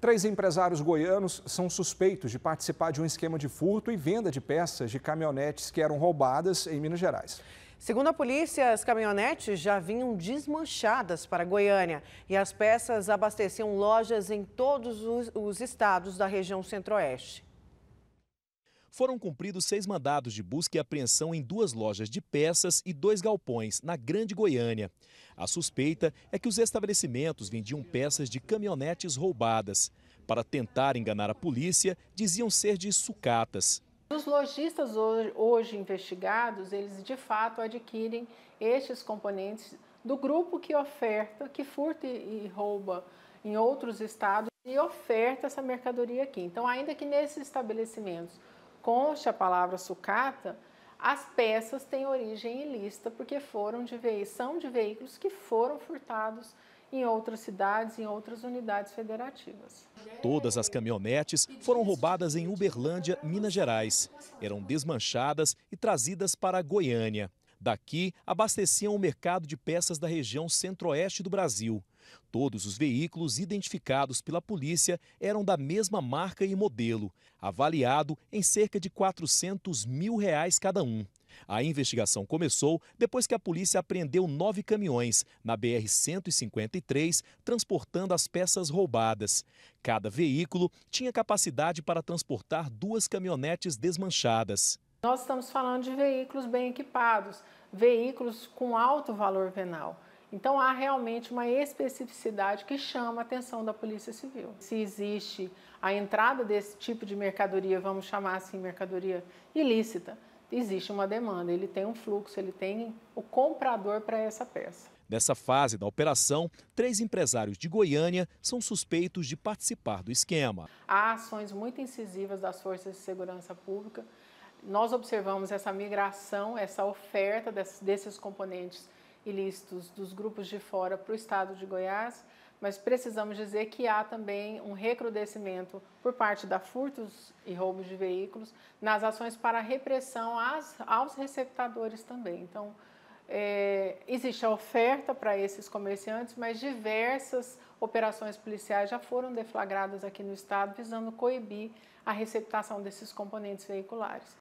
Três empresários goianos são suspeitos de participar de um esquema de furto e venda de peças de caminhonetes que eram roubadas em Minas Gerais. Segundo a polícia, as caminhonetes já vinham desmanchadas para Goiânia e as peças abasteciam lojas em todos os, os estados da região centro-oeste. Foram cumpridos seis mandados de busca e apreensão em duas lojas de peças e dois galpões, na Grande Goiânia. A suspeita é que os estabelecimentos vendiam peças de caminhonetes roubadas. Para tentar enganar a polícia, diziam ser de sucatas. Os lojistas hoje investigados, eles de fato adquirem estes componentes do grupo que oferta, que furta e rouba em outros estados e oferta essa mercadoria aqui. Então, ainda que nesses estabelecimentos conste a palavra sucata, as peças têm origem ilícita, porque foram de são de veículos que foram furtados em outras cidades, em outras unidades federativas. Todas as caminhonetes foram roubadas em Uberlândia, Minas Gerais. Eram desmanchadas e trazidas para Goiânia. Daqui abasteciam o mercado de peças da região centro-oeste do Brasil. Todos os veículos identificados pela polícia eram da mesma marca e modelo, avaliado em cerca de 400 mil reais cada um. A investigação começou depois que a polícia apreendeu nove caminhões na BR-153, transportando as peças roubadas. Cada veículo tinha capacidade para transportar duas caminhonetes desmanchadas. Nós estamos falando de veículos bem equipados, veículos com alto valor penal. Então há realmente uma especificidade que chama a atenção da Polícia Civil. Se existe a entrada desse tipo de mercadoria, vamos chamar assim mercadoria ilícita, existe uma demanda, ele tem um fluxo, ele tem o comprador para essa peça. Nessa fase da operação, três empresários de Goiânia são suspeitos de participar do esquema. Há ações muito incisivas das forças de segurança pública nós observamos essa migração, essa oferta desses componentes ilícitos dos grupos de fora para o estado de Goiás, mas precisamos dizer que há também um recrudescimento por parte da furtos e roubos de veículos nas ações para repressão às, aos receptadores também. Então, é, existe a oferta para esses comerciantes, mas diversas operações policiais já foram deflagradas aqui no estado visando coibir a receptação desses componentes veiculares.